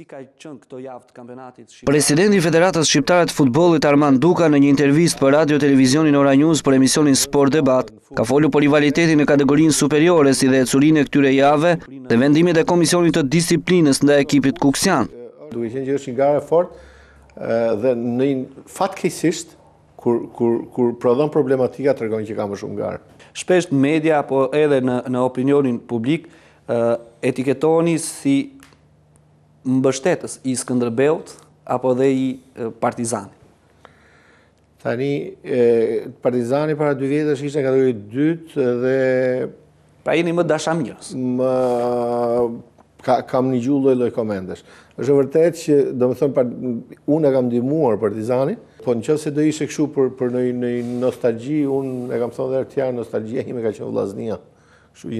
si ka qënë këto javë të kampenatit Shqiptarët. Presidenti Federatës Shqiptarët të futbolit Arman Duka në një intervist për radio-televizionin Ora News për emisionin Sport Debat, ka folu për rivalitetin në kategorinë superiore si dhe e curin e këtyre jave dhe vendimit e komisionit të disiplinës nda ekipit Kuksian. Duke qenë që është një gare fort dhe në një fatkesisht, kur prodhon problematika të rëgojnë që ka më shumë gare. Shpesht media, apo edhe në opinionin publik, etiketoni si mbështetës i Skënderbeut apo dhe i Partizani. Tani Partizani para dy vjetësh ishte kategori 2 dhe pa jeni më dashamirës. Më ka kam një gjuhë lloj lloj komentesh. Është vërtet që do më them unë e kam ndihmuar Partizanin, po nëse do ishte kështu për për një nostalgji, unë e kam thënë edhe tjerë nostalgjia ime ka qenë vllaznia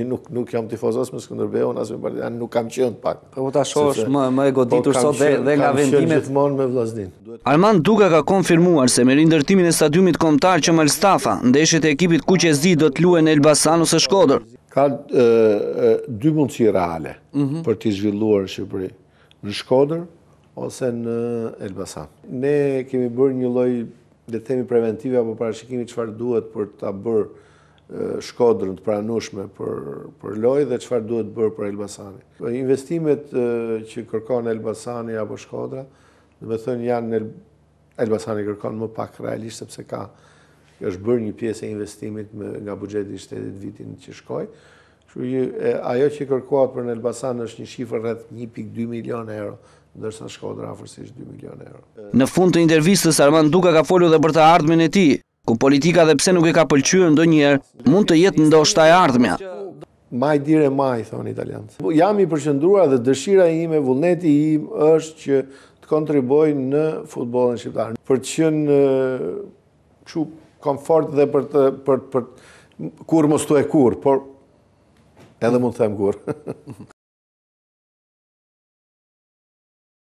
nuk nuk jam tifozos me Skënderbeun as me Partizanin, nuk kam qenë pak. Po, po ta shohësh më më e goditur po sot dhe dhe nga vendimet gjithmonë me Vllaznin. Arman Duka ka konfirmuar se me rindërtimin e stadiumit kombëtar që Malstafa, ndeshjet e ekipit Kuqezi do të luhen në Elbasan ose Shkodër. Ka dy mundësi reale mhm. për të zhvilluar Shqipëri në Shkodër ose në Elbasan. Ne kemi bërë një lloj le të themi preventive apo parashikimi çfarë duhet për ta bërë shkodrën të pranushme për loj dhe qëfar duhet bërë për Elbasani. Po, investimet që kërkon Elbasani apo shkodra, dhe me thënë janë Elbasani kërkon më pak realisht, sepse ka është bërë një pjesë e investimit nga bugjeti shtetit vitin që shkoj. Ajo që kërkuat për në Elbasan është një shifër rrët 1.2 milion euro, ndërsa shkodra afërsisht 2 milion euro. Në fund të intervistës, Arman Duka ka folu dhe për të ardhme në ti, ku politika dhe pse nuk e ka pëlqyë ndo njerë, mund të jetë ndoshta e ardhmja. Maj dire maj, thonë italianës. Jam i përshëndrua dhe dëshira ime, vullneti im është që të kontriboj në futbolën shqiptar. Për të në që komfort dhe për të, për, për, kur mos të e kur, por edhe mund të them kur.